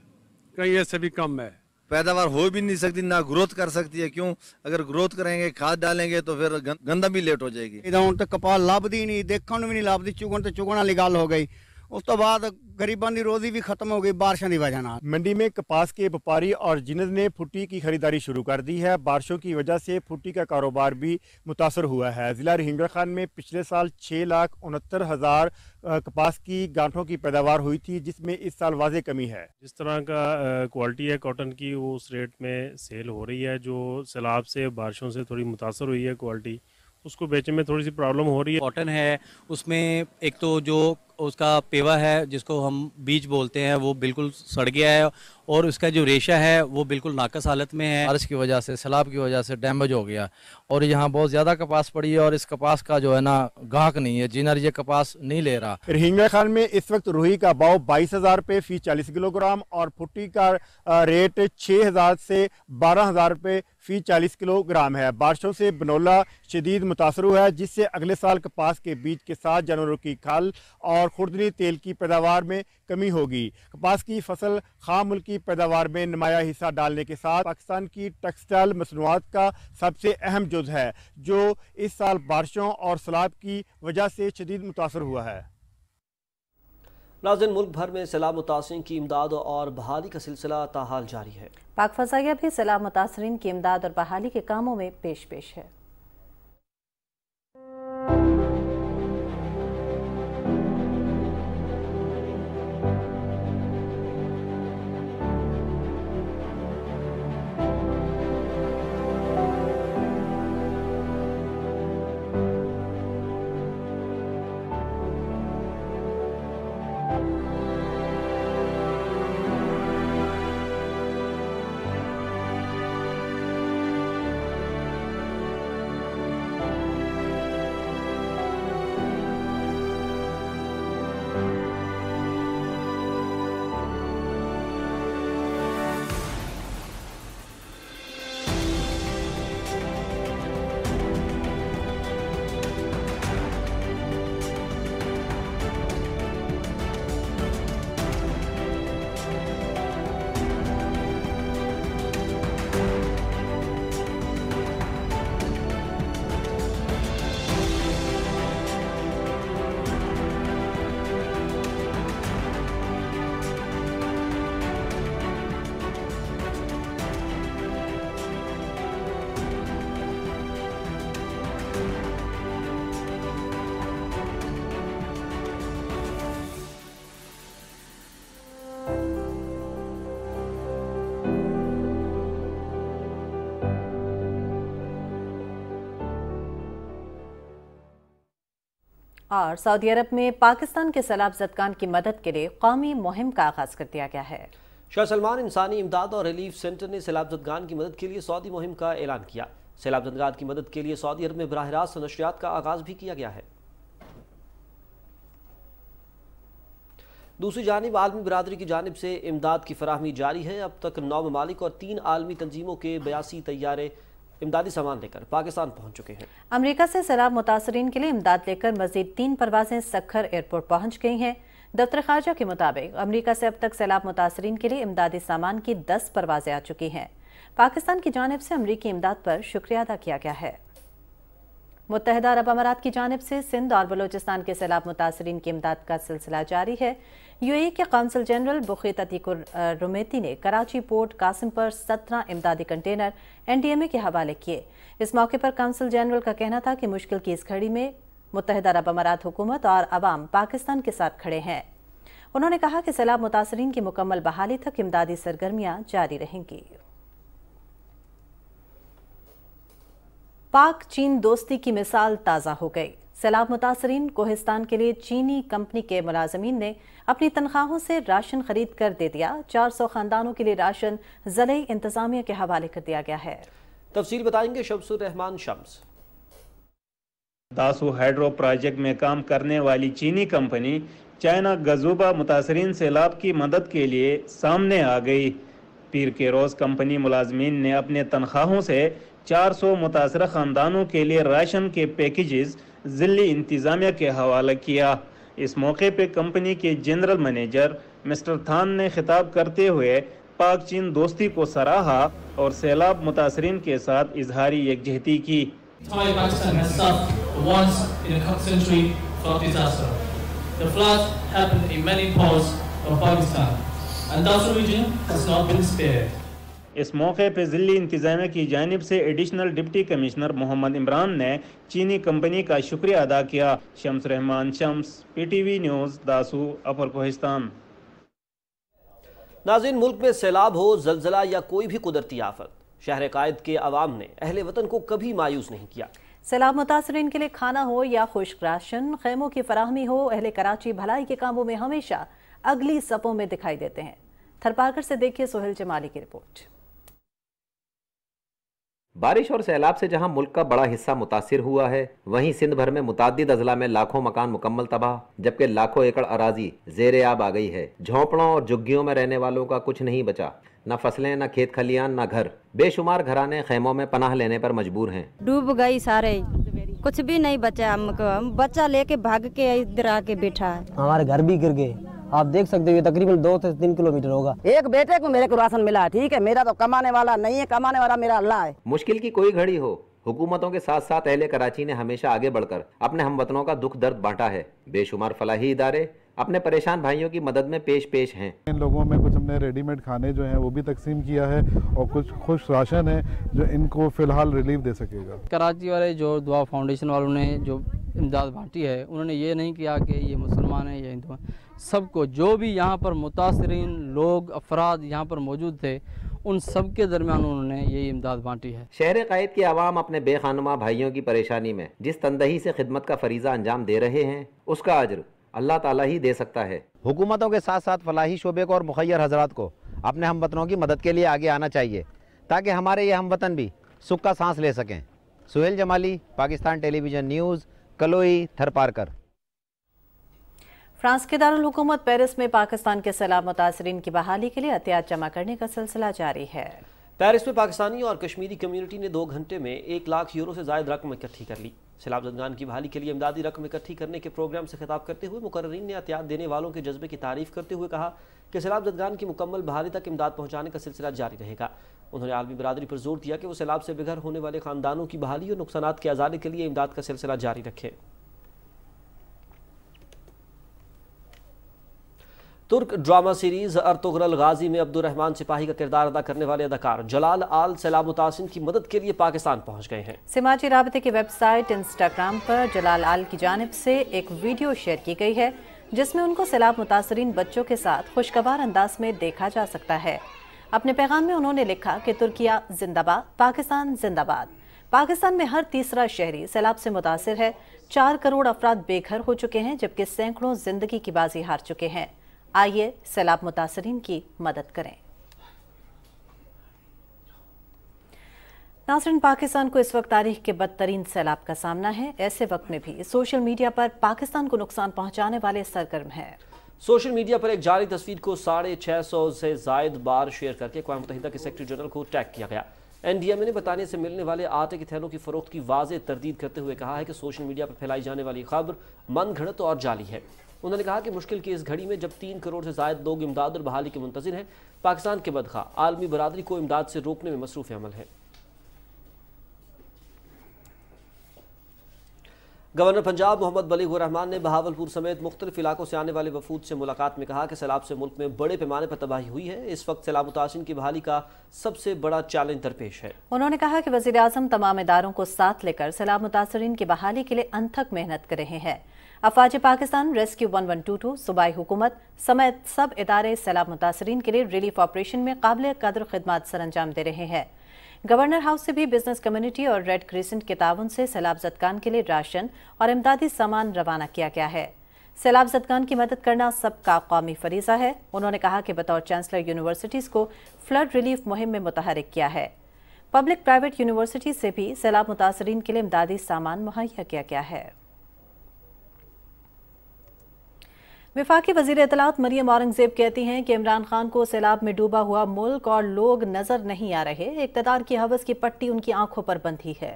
कहीं ऐसे भी कम है पैदावार हो भी नहीं सकती ना ग्रोथ कर सकती है क्यों अगर ग्रोथ करेंगे खाद डालेंगे तो फिर गंदा भी लेट हो जाएगी इधर तो कपाल लाभ दी नहीं देखने भी नहीं लाभ दी चुगन तो चुगना वाली गाल हो गई उस तो बाद गरीबों की रोजी भी खत्म हो गई बारिशों की वजह ਨਾਲ मंडी में कपास के व्यापारी और जिनद ने फुट्टी की खरीदारी शुरू कर दी है बारिशों की वजह से फुट्टी का कारोबार भी मुतासर हुआ है ज़िला रहिंगड़ खान में पिछले साल छः लाख उनहत्तर हज़ार कपास की गांठों की पैदावार हुई थी जिसमें इस साल वाजे कमी है जिस तरह का क्वालिटी है कॉटन की वो उस रेट में सेल हो रही है जो सैलाब से बारिशों से थोड़ी मुतासर हुई है क्वालिटी उसको बेचने में थोड़ी सी प्रॉब्लम हो रही है कॉटन है उसमें एक तो जो उसका पेवा है जिसको हम बीज बोलते हैं वो बिल्कुल सड़ गया है और उसका जो रेशा है वो बिल्कुल नाकस हालत में है बारिश की वजह से सैलाब की वजह से डैमेज हो गया और यहाँ बहुत ज़्यादा कपास पड़ी है और इस कपास का जो है ना गाहक नहीं है जिनर ये कपास नहीं ले रहा रिहिंगा खान में इस वक्त रूही का भाव बाईस हज़ार रुपये फी चालीस किलोग्राम और फुट्टी का रेट छः हज़ार से बारह हज़ार रुपये फी चालीस किलोग्राम है बारिशों से बनोला शदीद मुतासर हुआ है जिससे अगले साल कपास के बीज के साथ जानवरों की खाल और खुर्दनी तेल की पैदावार में कमी होगी कपास की फसल खाम मुल्क की पैदावार में नुमाया हिस्सा डालने के साथ पाकिस्तान की टेक्सटाइल मसनूआत का सबसे अहम जुज है जो इस साल बारिशों और सैलाब की वजह से शदीद मुतासर हुआ है नाजिन मुल्क भर में सैलाब मुतासरी की इमदाद और बहाली का सिलसिला ताहाल जारी है पाक फजाया भी सैलाब मुतासरी की इमदाद और बहाली के कामों में पेश पेश है और सऊदी अरब में पाकिस्तान के सैलाब जदकान की मदद के लिए कौमी मुहिम का आगाज कर दिया गया है शाह सलमान इंसानी इमदाद और रिलीफ सेंटर ने सैलाब जदगान की मदद के लिए सऊदी मुहिम का ऐलान किया सैलाब जदगान की मदद के लिए सऊदी अरब में बरह रास्त नशरियात का आगाज भी किया गया है दूसरी जानब आलमी बरदरी की जानब से इमदाद की फराहमी जारी है अब तक नौ ममालिक और तीन आलमी तंजीमों के बयासी तैयारे इमदादी सामान लेकर पाकिस्तान पहुंच चुके हैं अमरीका से सैलाब मुतासरीन के लिए इमदाद लेकर मजीद तीन परवाजें सखर एयरपोर्ट पहुँच गई हैं दफ्तर खारजा के मुताबिक अमरीका से अब तक सैलाब मुतासरीन के लिए इमदादी सामान की दस परवाजें आ चुकी हैं पाकिस्तान की जानब से अमरीकी इमदाद पर शुक्रिया अदा किया गया है मुतहदा अरब अमारात की जानब से सिंध और बलोचिस्तान के सैलाब मुतासरीन की इमदाद का सिलसिला जारी है यूएई के कौंसल जनरल बुखे अतीकुर रुमेती ने कराची पोर्ट कासिम पर सत्रह इमदादी कंटेनर एनडीएमए के हवाले किए इस मौके पर कौंसल जनरल का कहना था कि मुश्किल की इस घड़ी में मुतहद अरब अमारात हुकूमत और अवाम पाकिस्तान के साथ खड़े हैं उन्होंने कहा कि सैलाब मुतासरीन की मुकम्मल बहाली तक इमदादी सरगर्मियां जारी रहेंगी पाक चीन दोस्ती की मिसाल ताज़ा हो गई सैलाब मुतासरीन कोहिस्तान के लिए चीनी कंपनी के मुलाजमीन ने अपनी तनख्वाहों से राशन खरीद कर दे दिया चार सौ खानदानों के लिए राशन जलई इंतजामिया के हवाले कर दिया गया है तफसील बताएंगे शमसुर रहमान शम्स दासू हाइड्रो प्रोजेक्ट में काम करने वाली चीनी कंपनी चाइना गजूबा मुतासरीन सैलाब की मदद के लिए सामने आ गई पीर के रोज़ कंपनी मुलाजमीन ने अपने तनख्वाहों से 400 मुतासर ख़ानदानों के लिए राशन के पैकेजेस ज़िली इंतज़ामिया के हवाले किया इस मौके पर कंपनी के जनरल मैनेजर मिस्टर थान ने खिताब करते हुए पाक चीन दोस्ती को सराहा और सैलाब मुतासरीन के साथ इजहारी यकजहती की Thai Pakistan has suffered once in a century from disaster. The floods happened in many parts of Pakistan, and that region has not been spared. इस मौके पर ज़िली इंतज़ामिया की जानब से additional deputy commissioner Mohammad Imran ने चीनी कंपनी का शुक्रिया अदा किया Shams Rehman Shams P T V news Dasu upper Kohistan नाजिन मुल्क में सैलाब हो जलजला या कोई भी कुदरती आफत शहर कायद के आवाम ने अहल वतन को कभी मायूस नहीं किया सैलाब मुतासरीन के लिए खाना हो या खुश्क राशन खेमों की फराहमी हो अहल कराची भलाई के कामों में हमेशा अगली सपों में दिखाई देते हैं थरपाकर से देखिए सोहेल जमाली की रिपोर्ट बारिश और सैलाब से जहां मुल्क का बड़ा हिस्सा मुतासर हुआ है वहीं सिंध भर में मुताद अजला में लाखों मकान मुकम्मल तबाह जबकि लाखों एकड़ अराजी जेर आब आ गई है झोंपड़ों और झुग्गियों में रहने वालों का कुछ नहीं बचा न फसलें न खेत खलियान न घर बेशुमार घराने खेमों में पनाह लेने पर मजबूर हैं डूब गई सारे कुछ भी नहीं बचा हमको हम बच्चा लेके भाग के इधर आके बैठा है हमारे घर भी गिर गए आप देख सकते हो ये तकरीबन दो से तीन किलोमीटर होगा एक बेटे को मेरे को राशन मिला है ठीक है मेरा तो कमाने वाला नहीं है कमाने वाला मेरा अल्लाह है मुश्किल की कोई घड़ी हो हुकूमतों के साथ साथ अहले कराची ने हमेशा आगे बढ़कर अपने हम वतनों का दुख दर्द बांटा है बेशुमार फलाही इदारे अपने परेशान भाइयों की मदद में पेश पेश हैं इन लोगों में कुछ हमने रेडीमेड खाने जो हैं वो भी तकसीम किया है और कुछ खुश राशन है जो इनको फ़िलहाल रिलीफ दे सकेगा कराची वाले जो दुआ फाउंडेशन वालों ने जो इमदाद बांटी है उन्होंने ये नहीं किया कि ये मुसलमान है या हिंदू हैं सबको जो भी यहाँ पर मुतासरीन लोग अफराद यहाँ पर मौजूद थे उन सब के दरमियान उन्होंने यही इमदाद बांटी है शहर कैद के आवाम अपने बेखानुमा भाइयों की परेशानी में जिस तनदही से खिदमत का फरीजा अंजाम दे रहे हैं उसका अजर अल्लाह ताला ही दे सकता है हुकूमतों के साथ साथ फलाही शोबे को और मुखैर हजरात को अपने हम वतनों की मदद के लिए आगे आना चाहिए ताकि हमारे ये हम वतन भी सुख का सांस ले सकें Suhail Jamali Pakistan television news Kaloi Tharparkar France के दारकूमत पेरिस में पाकिस्तान के सैलाब मुतासरीन की बहाली के लिए एहतियात जमा करने का सिलसिला जारी है पेरिस में पाकिस्तानी और कश्मीरी कम्युनिटी ने दो घंटे में एक लाख यूरो से ज्यादा रकम इकट्ठी कर ली सैलाब जदगान की बहाली के लिए इमदादी रकम इकट्ठी करने के प्रोग्राम से खिताब करते हुए मुकर्रीन ने एहतियात देने वालों के जज्बे की तारीफ करते हुए कहा कि सैलाब जदगान की मुकम्मल बहाली तक इमदाद पहुँचाने का सिलसिला जारी रहेगा उन्होंने आलमी बरदरी पर जोर दिया कि वो सैलाब से बेघर होने वाले खानदानों की बहाली और नुकसान के आज़ादी के लिए इमदाद का सिलसिला जारी रखें तुर्क ड्रामा सीरीज़ अर्तुगरल गाजी में अब्दुलरहमान सिपाही का किरदार अदा करने वाले अदाकार जलाल आल सलाम उतासिन की मदद के लिए पाकिस्तान पहुंच गए हैं समाजी रबते की वेबसाइट इंस्टाग्राम पर जलाल आल की जानब से एक वीडियो शेयर की गई है जिसमें उनको सैलाब मुतासरीन बच्चों के साथ खुशगवार अंदाज में देखा जा सकता है अपने पैगाम में उन्होंने लिखा कि तुर्किया जिंदाबाद पाकिस्तान जिंदाबाद पाकिस्तान में हर तीसरा शहरी सैलाब से मुतासर है चार करोड़ अफराद बेघर हो चुके हैं जबकि सैकड़ों जिंदगी की बाजी हार चुके हैं आइए सैलाब मुतासरीन की मदद करें नासरन पाकिस्तान को इस वक्त तारीख के बदतरीन सैलाब का सामना है ऐसे वक्त में भी सोशल मीडिया पर पाकिस्तान को नुकसान पहुंचाने वाले सरगर्म हैं सोशल मीडिया पर एक जारी तस्वीर को साढ़े छः सौ से जायद बार शेयर करके अकवा मुतहदा के सेक्रेटरी जनरल को टैग किया गया एन डी एम ए ने बताने से मिलने वाले आटे के थैलों की फरोख्त की वाज तरदीद करते हुए कहा है कि सोशल मीडिया पर फैलाई जाने वाली खबर मन घड़त और जाली है उन्होंने कहा कि मुश्किल की इस घड़ी में जब तीन करोड़ से ज्यादा लोग इमदाद और बहाली के मुंतजर हैं पाकिस्तान के बदखा आलमी बरदरी को इमदाद से रोकने में मसरूफ अमल है गवर्नर पंजाब मोहम्मद बलीगुर रहमान ने बहावलपुर समेत मुख्तलिफ इलाकों से आने वाले वफूद से मुलाकात में कहा कि सैलाब से मुल्क में बड़े पैमाने पर तबाही हुई है इस वक्त सैलाब मुतासर की बहाली का सबसे बड़ा चैलेंज दरपेश है उन्होंने कहा कि वजी अजम तमाम इदारों को साथ लेकर सैलाब मुतासरीन की बहाली के लिए अनथक मेहनत कर रहे हैं अफवाज Pakistan rescue one one two two सूबाई हुकूमत समेत सब इदारे सैलाब मुतासरीन के लिए रिलीफ ऑपरेशन में काबिल कदर खदमात सर अंजाम दे रहे हैं गवर्नर हाउस से भी बिजनेस कम्युनिटी और रेड क्रीसेंट के ताउन से सैलाब जदकान के लिए राशन और इमदादी सामान रवाना किया गया है सैलाब जदगान की मदद करना सबका कौमी फरीजा है उन्होंने कहा कि बतौर चांसलर यूनिवर्सिटीज़ को फ्लड रिलीफ मुहिम में मुतहरक किया है पब्लिक प्राइवेट यूनिवर्सिटी से भी सैलाब मुतासरीन के लिए इमदादी सामान मुहैया किया गया है विफाकी वजीर अतलात मरियम औरंगजेब कहती हैं कि इमरान खान को सैलाब में डूबा हुआ मुल्क और लोग नजर नहीं आ रहे इकतदार की हवस की पट्टी उनकी आंखों पर बंधी है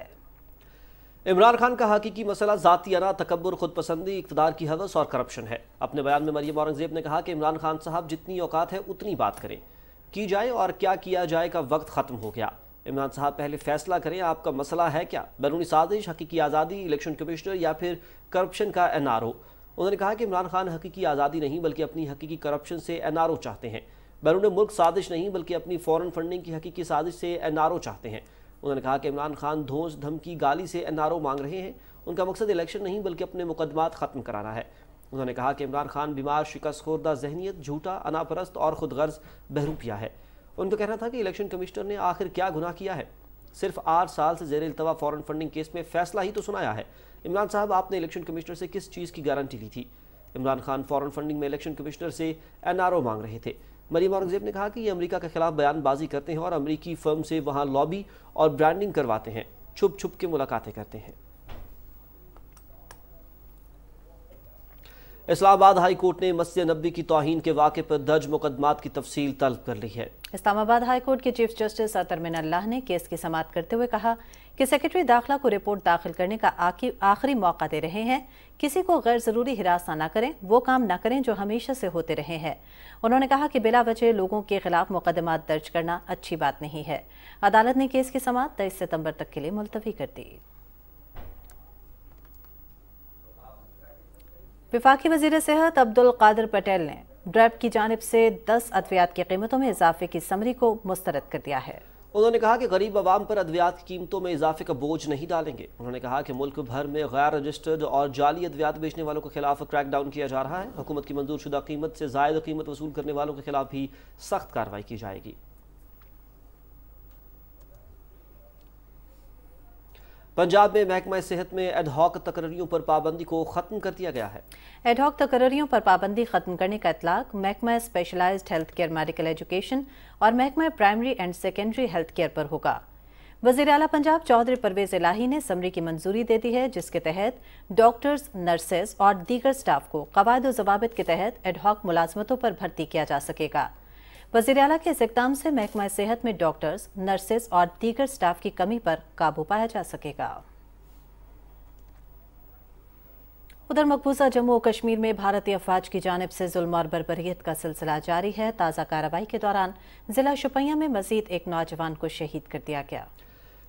इमरान खान का हकीकी मसला ज़ातियाना तकबर खुद पसंदी इकतदार की हवस और करप्शन है अपने बयान में मरियम औरंगजेब ने कहा कि इमरान खान साहब जितनी औकात है उतनी बात करें की जाए और क्या किया जाए का वक्त ख़त्म हो गया इमरान साहब पहले फैसला करें आपका मसला है क्या बैरूनी साजिश हकीकी आज़ादी इलेक्शन कमिश्नर या फिर करप्शन का एन आर ओ उन्होंने कहा कि इमरान खान हकीकी आज़ादी नहीं बल्कि अपनी हकीकी करप्शन से एन आर ओ चाहते हैं बैरून मुल्क साजिश नहीं बल्कि अपनी फ़ौरन फंडिंग की हकीकी साजिश से एन आर ओ चाहते हैं उन्होंने कहा कि इमरान खान धोस धमकी गाली से एन आर ओ मांग रहे हैं उनका मकसद इलेक्शन नहीं बल्कि अपने मुकदमात ख़त्म कराना है उन्होंने कहा कि इमरान खान बीमार शिकस्त खोरदा जहनीत झूठा अनापरस्त और खुदगर्ज बहरूपिया है उनका कहना था कि इलेक्शन कमिश्नर ने आखिर क्या गुनाह किया है सिर्फ आठ साल से जेर अल्तवा फंडिंग केस में फैसला ही तो सुनाया है इमरान साहब आपने इलेक्शन कमिश्नर से किस चीज़ की गारंटी ली थी इमरान खान फॉरन फंडिंग में इलेक्शन कमिश्नर से एन मांग रहे थे मरीम औरंगजेब ने कहा कि ये अमरीका के खिलाफ बयानबाजी करते हैं और अमरीकी फर्म से वहाँ लॉबी और ब्रांडिंग करवाते हैं छुप छुप के मुलाकातें करते हैं इस्लामाबाद हाई कोर्ट ने मस्जिद नबी की तोहन के वाक़े पर दर्ज मुकदमा की तफसील तलब कर ली है इस्लामाबाद हाई कोर्ट के चीफ जस्टिस अतरमिन अल्लाह ने केस की समाप्त करते हुए कहा कि सेक्रेटरी दाखिला को रिपोर्ट दाखिल करने का आखिरी मौका दे रहे हैं किसी को गैर ज़रूरी हिरासत न करें वो काम न करें जो हमेशा से होते रहे हैं उन्होंने कहा कि बिला वजह लोगों के खिलाफ मुकदमा दर्ज करना अच्छी बात नहीं है अदालत ने केस की समाप्त तेईस सितम्बर तक के लिए मुलतवी कर दी विफाकी वजीर सेहत अब्दुल कादर पटेल ने ड्रैप की जानब से दस अद्वियात की कीमतों में इजाफे की समरी को मुस्तरद कर दिया है उन्होंने कहा कि गरीब आवाम पर अद्वियात की कीमतों में इजाफे का बोझ नहीं डालेंगे उन्होंने कहा कि मुल्क भर में गैर रजिस्टर्ड और जाली अद्वियात बेचने वालों के खिलाफ क्रैकडाउन किया जा रहा है हुकूमत की मंजूर शुदा कीमत से जायद कीमत वसूल करने वालों के खिलाफ भी सख्त कार्रवाई की जाएगी पंजाब में महकमा सेहत में एडहॉक तकरियों पर पाबंदी को खत्म कर दिया गया है एडहॉक तकरियों पर पाबंदी खत्म करने का इतलाक महकमा specialize health care medical education और महकमा primary and secondary health care पर होगा वजीर अला पंजाब चौधरी परवेज इलाही ने समरी की मंजूरी दे दी है जिसके तहत डॉक्टर्स नर्सेज और दीगर स्टाफ को कवायद जवाब के तहत एडहॉक मुलाजमतों पर भर्ती किया जा सकेगा वजीर अला के इस इकदाम से महकमा सेहत में डॉक्टर्स नर्सेज और दीगर स्टाफ की कमी पर काबू पाया जा सकेगा उधर मकबूजा जम्मू और कश्मीर में भारतीय अफवाज की जानब से जुल्म और बरबरीत का सिलसिला जारी है ताज़ा कार्रवाई के दौरान जिला शुपैया में मजीद एक नौजवान को शहीद कर दिया गया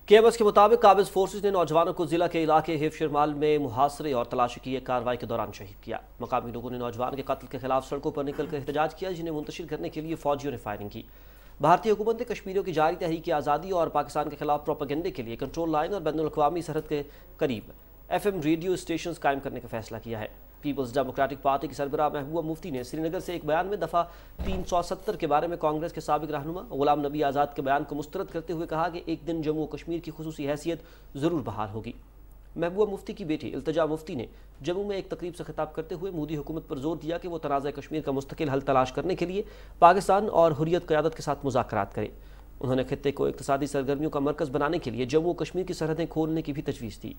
के एम एस के मुताबिक काबिज फोर्सेज ने नौजवानों को जिला के इलाके हिफ शिरमाल में मुहासरे और तलाशी की एक कार्रवाई के दौरान शहीद किया मकामी लोगों ने नौजवान के कत्ल के खिलाफ सड़कों पर निकलकर एहतजाज किया जिन्हें मुंतशिर करने के लिए फौजियों ने फायरिंग की भारतीय हुकूमत ने कश्मीरियों की जारी तहरीक आज़ादी और पाकिस्तान के खिलाफ प्रोपागेंडे के लिए कंट्रोल लाइन और बैन अवी सरहद के करीब एफ एम रेडियो स्टेशन कायम करने का फैसला किया है पीपल्स डेमोक्रेटिक पार्टी के सरबरा महबूबा मुफ्ती ने श्रीनगर से एक बयान में दफ़ा तीन सौ सत्तर के बारे में कांग्रेस के सबक रहनुमा गुलाम नबी आज़ाद के बयान को मुस्तरद करते हुए कहा कि एक दिन जम्मू कश्मीर की खसूसी हैसियत ज़रूर बहाल होगी महबूबा मुफ्ती की बेटी अल्तजा मुफ्ती ने जम्मू में एक तकरीब से खिताब करते हुए मोदी हुकूमत पर जोर दिया कि वो तनाज़ कश्मीर का मुस्तकिल हल तलाश करने के लिए पाकिस्तान और हुरियत क्यादत के साथ मुजाकर करें उन्होंने खत्े को इकतदी सरगर्मियों का मरकज़ बनाने के लिए जम्मू कश्मीर की सरहदें खोलने की भी तजवीज़ दी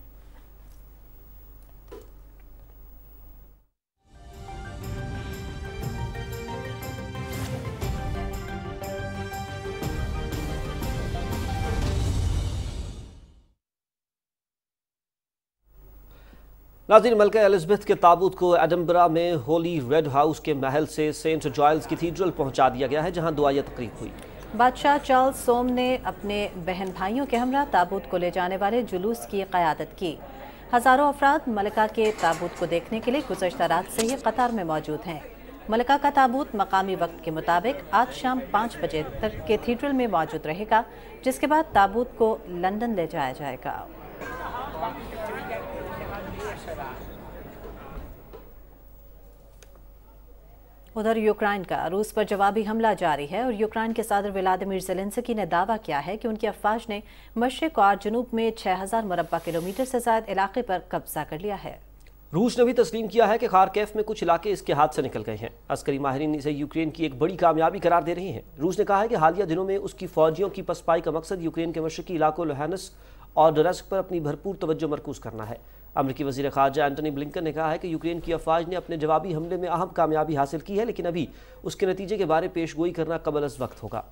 नाजिर मलका एलिजबेथ के ताबूत को एडम्बरा में होली रेड हाउस के महल से सेंट जॉयल्स कैथीड्रल पहुंचा दिया गया है जहां दुआया तकरीब हुई बादशाह चार्ल्स सोम ने अपने बहन भाइयों के हमरा ताबूत को ले जाने वाले जुलूस की क़्यादत की हज़ारों अफराद मलका के ताबूत को देखने के लिए गुजशत रात से ही कतार में मौजूद हैं मलका का ताबूत मकामी वक्त के मुताबिक आज शाम पाँच बजे तक कैथीड्रल में मौजूद रहेगा जिसके बाद ताबूत को लंदन ले जाया जाएगा उधर यूक्रेन का रूस पर जवाबी हमला जारी है और यूक्रेन के सदर व्लादिमिर जेलेंसकी ने दावा किया है कि उनकी अफवाज ने मशरक और जनूब में 6000 मरबा किलोमीटर से ज्यादा इलाके पर कब्जा कर लिया है रूस ने भी तस्लीम किया है कि खारकेफ में कुछ इलाके इसके हाथ से निकल गए हैं अस्करी माहरीन इसे यूक्रेन की एक बड़ी कामयाबी करार दे रही है रूस ने कहा है कि हालिया दिनों में उसकी फौजियों की पसपाई का मकसद यूक्रेन के मशरकी इलाकों लोहानस और डोरेस्क पर अपनी भरपूर तवज्जो मरकूज करना है अमरीकी वजीर खारजा एंटनी ब्लिंकन ने कहा है कि यूक्रेन की अफवाज ने अपने जवाबी हमले में अहम कामयाबी हासिल की है लेकिन अभी उसके नतीजे के बारे पेश गोई करना कबल अज वक्त होगा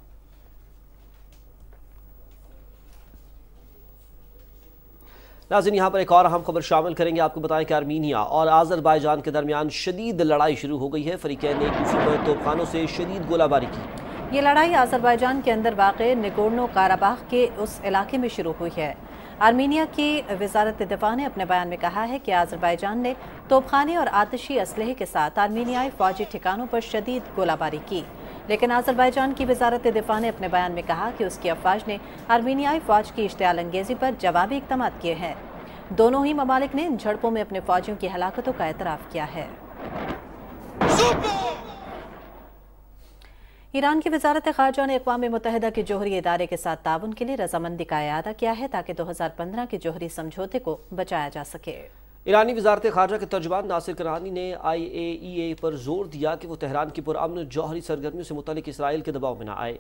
नाजिन यहाँ पर एक और अहम खबर शामिल करेंगे आपको बताएं कि आर्मीनिया और आज़रबाईजान के दरमियान शदीद लड़ाई शुरू हो गई है फरीकैन ने एक पर से शदीद गोलाबारी की ये लड़ाई आज़रबाईजान के अंदर वाक़ निगोर्नो काराबाग के उस इलाके में शुरू हुई है आर्मीनिया की वजारत दफा ने अपने बयान में कहा है कि आज़रबाईजान ने तोपखाने और आतशी असलहे के साथ आर्मीनियाई फौजी ठिकानों पर शदीद गोलाबारी की लेकिन आज़रबाईजान की वजारत दिफा ने अपने बयान में कहा कि उसकी अफवाज ने आर्मीनियाई फ़ौज की इश्तियाल अंगेज़ी पर जवाबी इकदाम किए हैं दोनों ही ममालिक ने इन झड़पों में अपने फौजियों की हलाकतों का एतराफ़ किया है ईरान की वजारत खारजा ने अकवा मुतहदा के जोहरी इदारे के साथ ताउन के लिए रजामंदी का अदा किया है ताकि दो हज़ार पंद्रह के जोहरी समझौते को बचाया जा सके ईरानी वजारत खारजा के तर्जुबान नासिर करानी ने आई ए ई ए पर जोर दिया कि वो तहरान की पुरान जौहरी सरगर्मियों से मुतल इसराइल के दबाव में न आए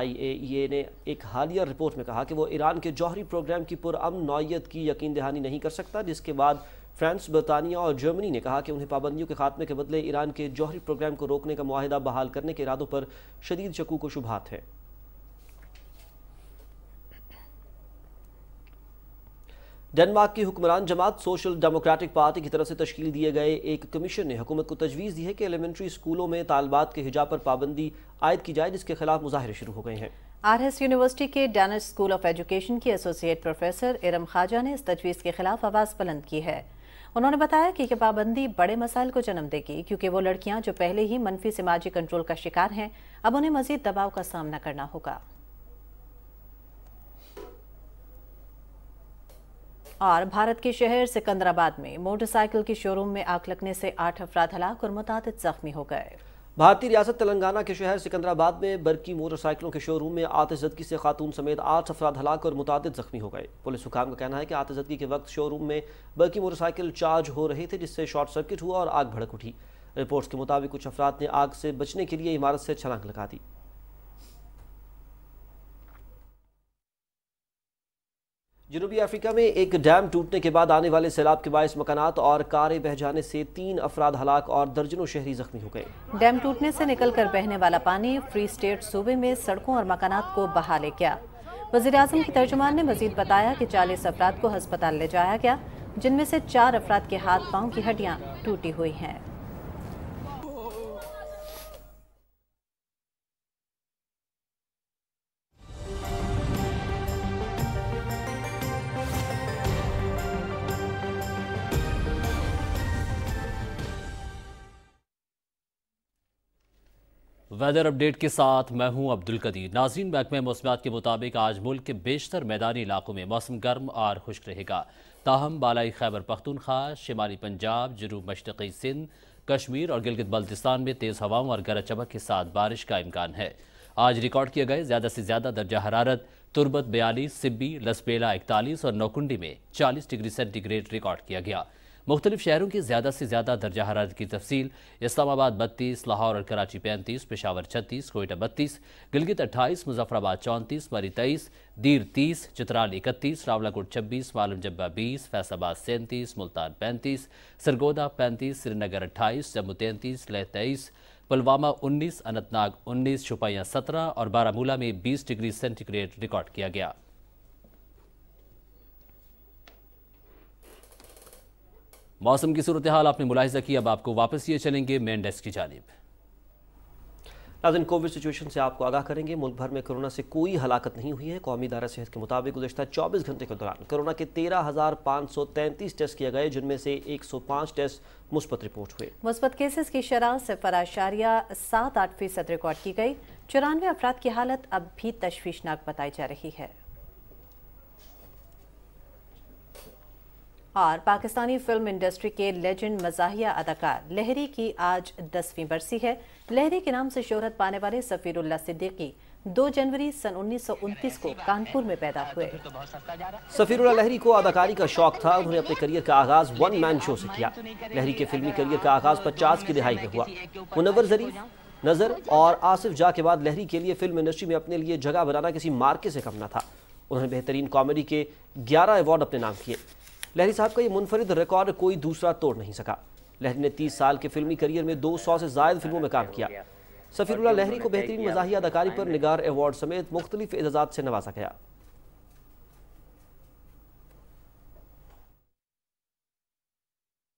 आई ए ई ए ने एक हालिया रिपोर्ट में कहा कि वो ईरान के जौहरी प्रोग्राम की पुरान नौीयत की यकीन दहानी नहीं कर सकता जिसके बाद फ्रांस बरतानिया और जर्मनी ने कहा कि उन्हें पाबंदियों के खात्मे के बदले ईरान के जौहरी प्रोग्राम को रोकने का माहिदा बहाल करने के इरादों पर शदीद चकू को शुभात है डेनमार्क की हुक्मरान जमात सोशल डेमोक्रेटिक पार्टी की तरफ से तश्कील दिए गए एक कमीशन ने हुकूमत को तजवीज़ दी है कि एलिमेंट्री स्कूलों में तालबात के हिजाब पर पाबंदी आयद की जाए जिसके खिलाफ मुजाहरे शुरू हो गए हैं आर एस यूनिवर्सिटी के डैनिश स्कूल ऑफ एजुकेशन की एसोसिएट प्रोफेसर इरम खाजा ने इस तजवीज़ के खिलाफ आवाज़ बुलंद की है उन्होंने बताया कि ये पाबंदी बड़े मसाइल को जन्म देगी क्योंकि वो लड़कियां जो पहले ही मनफी समाजी कंट्रोल का शिकार हैं अब उन्हें मजीद दबाव का सामना करना होगा और भारत के शहर सिकंदराबाद में मोटरसाइकिल के शोरूम में आग लगने से आठ अफराद हलाक और मुताद जख्मी हो गए भारतीय रियासत तेलंगाना के शहर सिकंदराबाद में बरकी मोटरसाइकिलों के शोरूम में आतजदगी से खातून समेत आठ अफराद हलाक और मुतद जख्मी हो गए पुलिस हुकाम का कहना है कि आतजदगी के वक्त शोरूम में बरकी मोटरसाइकिल चार्ज हो रहे थे जिससे शॉर्ट सर्किट हुआ और आग भड़क उठी रिपोर्ट्स के मुताबिक कुछ अफराद ने आग से बचने के लिए इमारत से छलांग लगा दी जनूबी अफ्रीका में एक डैम टूटने के बाद आने वाले सैलाब के बायस मकान और कारें बह जाने से तीन अफराद हलाक और दर्जनों शहरी जख्मी हो गए डैम टूटने से निकलकर बहने वाला पानी फ्री स्टेट सूबे में सड़कों और मकान को बहा ले गया वजी अजम के तर्जुमान ने मजीद बताया कि चालीस अफराद को हस्पताल ले जाया गया जिनमें से चार अफराद के हाथ पाँव की हड्डियाँ टूटी हुई हैं वेदर अपडेट के साथ मैं हूं अब्दुल कदीर नाजीन महकमे मौसमियात के मुताबिक आज मुल्क के बेशतर मैदानी इलाकों में मौसम गर्म और खुश्क रहेगा ताहम बालाई खैबर पख्तनख्वा शिमाली पंजाब जनूब मशरक़ी सिंध कश्मीर और गिलगित बल्तिस्तान में तेज़ हवाओं और गरज चमक के साथ बारिश का इम्कान है आज रिकॉर्ड किए गए ज़्यादा से ज़्यादा दर्जा हरारत तुरबत बयालीस सिब्बी लसपेला इकतालीस और नौकुंडी में चालीस डिग्री सेंटीग्रेड रिकॉर्ड किया गया मुख्तलिफ शहरों की ज़्यादा से ज़्यादा दर्जा हरारत की तफसील इस्लामाबाद बत्तीस लाहौर और कराची पैंतीस पेशावर छत्तीस कोयटा बत्तीस गिलगित अट्ठाईस मुजफ्फराबाद चौंतीस मरी तेईस दीर तीस चित्राल इकतीस रावलाकोट छब्बीस मालूम जब्बा बीस फैसाबाद सैंतीस मुल्तान पैंतीस सरगोदा पैंतीस श्रीनगर अट्ठाईस जम्मू तैंतीस लह तेईस पुलवामा 19, अनंतनाग 19, छुपाइयाँ 17 और बारामूला में 20 डिग्री सेंटीग्रेड रिकॉर्ड किया गया मौसम की सूरत हाल आपने मुलाहिजा किया अब आपको वापस ये चलेंगे मेन डेस्क की जानब नाजन कोविड सिचुएशन से आपको आगाह करेंगे मुल्क भर में कोरोना से कोई हलाकत नहीं हुई है कौमी दारा सेहत के मुताबिक गुजशत चौबीस घंटे के दौरान कोरोना के तेरह हज़ार पाँच सौ तैंतीस टेस्ट किए गए जिनमें से एक सौ पाँच टेस्ट मुस्बत रिपोर्ट हुए मुस्बत केसेस की शरह से फराशारिया सात आठ फीसद रिकॉर्ड की गई चौरानवे अफराद की हालत अब भी तशवीशनाक बताई जा रही है और पाकिस्तानी फिल्म इंडस्ट्री के लेजेंड मजाहिया अदाकार लहरी की आज दसवीं बरसी है लहरी के नाम से शोहरत पाने वाले सफ़ीरुल्ला सिद्दीकी दो जनवरी सन उन्नीस को कानपुर में पैदा हुए सफ़ीरुल्ला लहरी को अदाकारी का शौक था उन्होंने अपने करियर का आगाज वन मैन शो से किया लहरी के फिल्मी करियर का आगाज पचास की दिहाई में हुआ मुनवर जरीफ नज़र और आसिफ जा के बाद लहरी के लिए फिल्म इंडस्ट्री में अपने लिए जगह बनाना किसी मार्के से कम था उन्होंने बेहतरीन कॉमेडी के 11 अवार्ड अपने नाम किए लहरी साहब का ये मुनफरद रिकॉर्ड कोई दूसरा तोड़ नहीं सका लहरी ने तीस साल के फिल्मी करियर में 200 से जायद फिल्मों में काम किया सफ़ीरुल्ला लहरी को बेहतरीन मजाही अदाकारी पर निगार अवार्ड समेत मुख्तलिफ एजाज़ात से नवाजा गया